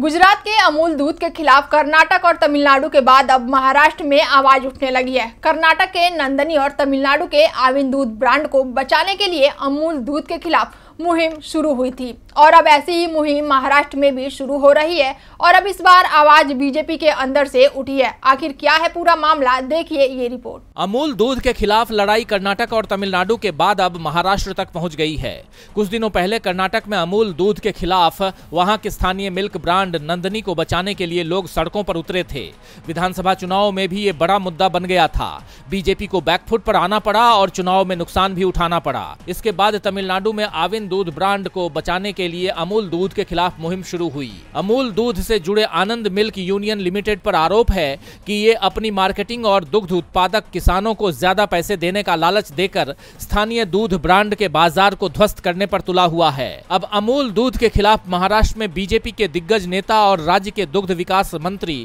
गुजरात के अमूल दूध के खिलाफ कर्नाटक और तमिलनाडु के बाद अब महाराष्ट्र में आवाज उठने लगी है कर्नाटक के नंदनी और तमिलनाडु के आविन दूध ब्रांड को बचाने के लिए अमूल दूध के खिलाफ मुहिम शुरू हुई थी और अब ऐसी ही मुहिम महाराष्ट्र में भी शुरू हो रही है और अब इस बार आवाज बीजेपी के अंदर से उठी है आखिर क्या है पूरा मामला देखिए ये रिपोर्ट अमूल दूध के खिलाफ लड़ाई कर्नाटक और तमिलनाडु के बाद अब महाराष्ट्र तक पहुंच गई है कुछ दिनों पहले कर्नाटक में अमूल दूध के खिलाफ वहां के स्थानीय मिल्क ब्रांड कांड नंदनी को बचाने के लिए लोग सड़कों पर उतरे थे विधानसभा चुनाव में भी ये बड़ा मुद्दा बन गया था बीजेपी को बैकफुट पर आना पड़ा और चुनाव में नुकसान भी उठाना पड़ा इसके बाद तमिलनाडु में आविन दूध ब्रांड को बचाने के लिए अमूल दूध के खिलाफ मुहिम शुरू हुई अमूल दूध से जुड़े आनंद मिल्क यूनियन लिमिटेड पर आरोप है कि ये अपनी मार्केटिंग और दुग्ध उत्पादक किसानों को ज्यादा पैसे देने का लालच देकर स्थानीय दूध ब्रांड के बाजार को ध्वस्त करने पर तुला हुआ है अब अमूल दूध के खिलाफ महाराष्ट्र में बीजेपी के दिग्गज नेता और राज्य के दुग्ध विकास मंत्री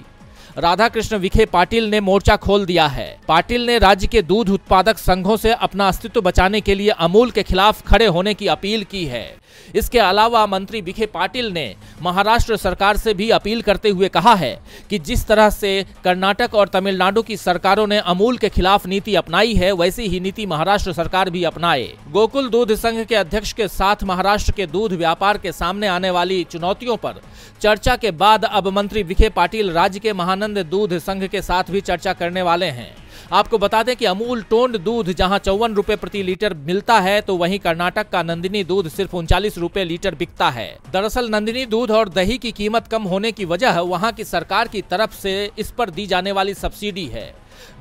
राधाकृष्ण विखे पाटिल ने मोर्चा खोल दिया है पाटिल ने राज्य के दूध उत्पादक संघों से अपना अस्तित्व बचाने के लिए अमूल के खिलाफ खड़े होने की अपील की है इसके अलावा मंत्री विखे पाटिल ने महाराष्ट्र सरकार से भी अपील करते हुए कहा है कि जिस तरह से कर्नाटक और तमिलनाडु की सरकारों ने अमूल के खिलाफ नीति अपनाई है वैसी ही नीति महाराष्ट्र सरकार भी अपनाए गोकुल दूध संघ के अध्यक्ष के साथ महाराष्ट्र के दूध व्यापार के सामने आने वाली चुनौतियों पर चर्चा के बाद अब मंत्री विखे पाटिल राज्य के महानंद आनंद दूध संघ के साथ भी चर्चा करने वाले हैं आपको बता दें कि अमूल टोंड दूध जहां चौवन रुपए प्रति लीटर मिलता है तो वहीं कर्नाटक का नंदिनी दूध सिर्फ उनचालीस रुपए लीटर बिकता है दरअसल नंदिनी दूध और दही की कीमत कम होने की वजह वहां की सरकार की तरफ से इस पर दी जाने वाली सब्सिडी है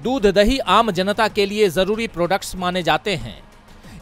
दूध दही आम जनता के लिए जरूरी प्रोडक्ट्स माने जाते हैं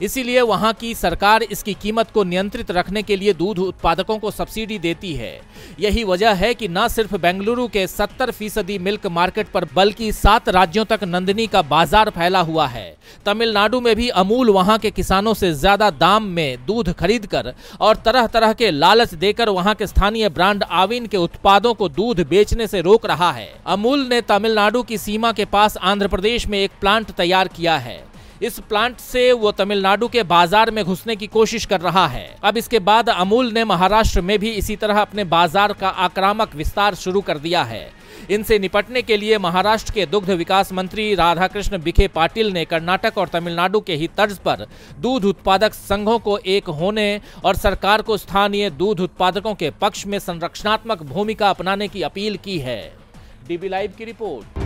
इसीलिए वहां की सरकार इसकी कीमत को नियंत्रित रखने के लिए दूध उत्पादकों को सब्सिडी देती है यही वजह है कि न सिर्फ बेंगलुरु के 70 फीसदी मिल्क मार्केट पर बल्कि सात राज्यों तक नंदनी का बाजार फैला हुआ है तमिलनाडु में भी अमूल वहां के किसानों से ज्यादा दाम में दूध खरीद कर और तरह तरह के लालच देकर वहां के स्थानीय ब्रांड आविन के उत्पादों को दूध बेचने से रोक रहा है अमूल ने तमिलनाडु की सीमा के पास आंध्र प्रदेश में एक प्लांट तैयार किया है इस प्लांट से वो तमिलनाडु के बाजार में घुसने की कोशिश कर रहा है अब इसके बाद अमूल ने महाराष्ट्र में भी इसी तरह अपने बाजार का आक्रामक विस्तार शुरू कर दिया है इनसे निपटने के लिए महाराष्ट्र के दुग्ध विकास मंत्री राधाकृष्ण बिखे पाटिल ने कर्नाटक और तमिलनाडु के ही तर्ज पर दूध उत्पादक संघों को एक होने और सरकार को स्थानीय दूध उत्पादकों के पक्ष में संरक्षणात्मक भूमिका अपनाने की अपील की है डीबी लाइव की रिपोर्ट